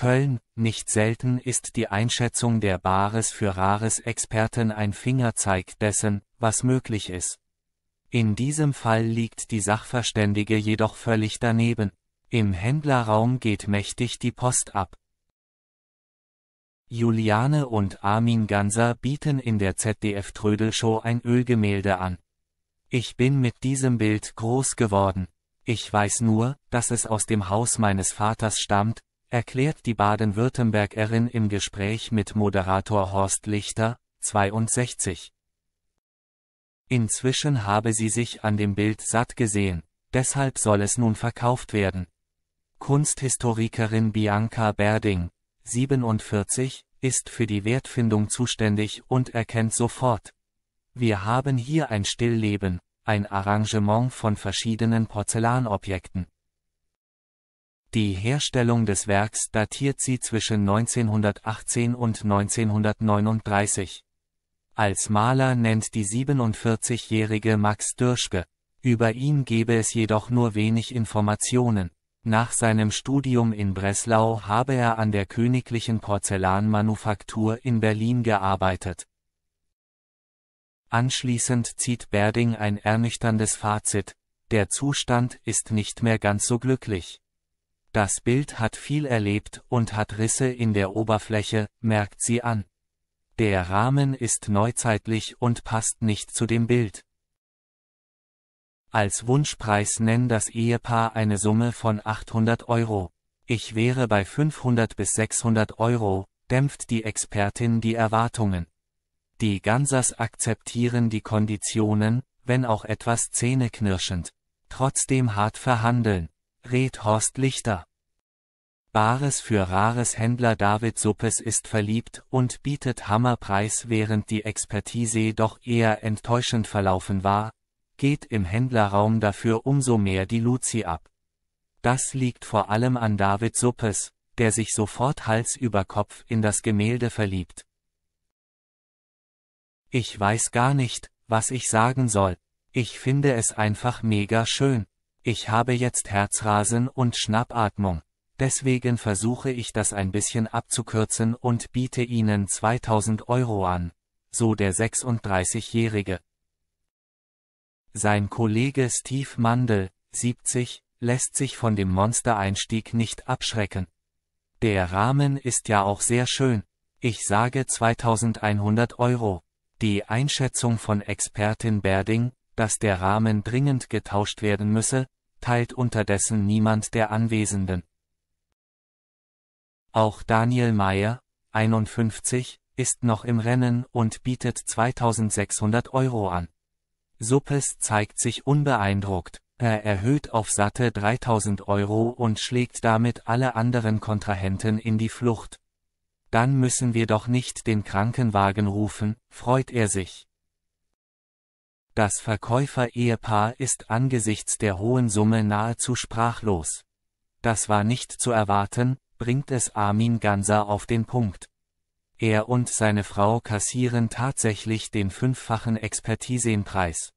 Köln, nicht selten ist die Einschätzung der Bares für Rares-Experten ein Fingerzeig dessen, was möglich ist. In diesem Fall liegt die Sachverständige jedoch völlig daneben. Im Händlerraum geht mächtig die Post ab. Juliane und Armin Ganser bieten in der ZDF Trödelshow ein Ölgemälde an. Ich bin mit diesem Bild groß geworden. Ich weiß nur, dass es aus dem Haus meines Vaters stammt, erklärt die Baden-Württembergerin im Gespräch mit Moderator Horst Lichter, 62. Inzwischen habe sie sich an dem Bild satt gesehen, deshalb soll es nun verkauft werden. Kunsthistorikerin Bianca Berding, 47, ist für die Wertfindung zuständig und erkennt sofort. Wir haben hier ein Stillleben, ein Arrangement von verschiedenen Porzellanobjekten. Die Herstellung des Werks datiert sie zwischen 1918 und 1939. Als Maler nennt die 47-jährige Max Dürschke. Über ihn gebe es jedoch nur wenig Informationen. Nach seinem Studium in Breslau habe er an der Königlichen Porzellanmanufaktur in Berlin gearbeitet. Anschließend zieht Berding ein ernüchterndes Fazit, der Zustand ist nicht mehr ganz so glücklich. Das Bild hat viel erlebt und hat Risse in der Oberfläche, merkt sie an. Der Rahmen ist neuzeitlich und passt nicht zu dem Bild. Als Wunschpreis nennt das Ehepaar eine Summe von 800 Euro. Ich wäre bei 500 bis 600 Euro, dämpft die Expertin die Erwartungen. Die Gansas akzeptieren die Konditionen, wenn auch etwas zähneknirschend. Trotzdem hart verhandeln rät Horst Lichter. Bares für Rares Händler David Suppes ist verliebt und bietet Hammerpreis während die Expertise doch eher enttäuschend verlaufen war, geht im Händlerraum dafür umso mehr die Luzi ab. Das liegt vor allem an David Suppes, der sich sofort Hals über Kopf in das Gemälde verliebt. Ich weiß gar nicht, was ich sagen soll, ich finde es einfach mega schön. Ich habe jetzt Herzrasen und Schnappatmung. Deswegen versuche ich das ein bisschen abzukürzen und biete Ihnen 2000 Euro an. So der 36-Jährige. Sein Kollege Steve Mandel, 70, lässt sich von dem Monstereinstieg nicht abschrecken. Der Rahmen ist ja auch sehr schön. Ich sage 2100 Euro. Die Einschätzung von Expertin Berding, dass der Rahmen dringend getauscht werden müsse, teilt unterdessen niemand der Anwesenden. Auch Daniel Meyer, 51, ist noch im Rennen und bietet 2600 Euro an. Suppes zeigt sich unbeeindruckt, er erhöht auf satte 3000 Euro und schlägt damit alle anderen Kontrahenten in die Flucht. Dann müssen wir doch nicht den Krankenwagen rufen, freut er sich. Das Verkäufer-Ehepaar ist angesichts der hohen Summe nahezu sprachlos. Das war nicht zu erwarten, bringt es Armin Ganser auf den Punkt. Er und seine Frau kassieren tatsächlich den fünffachen Expertisenpreis.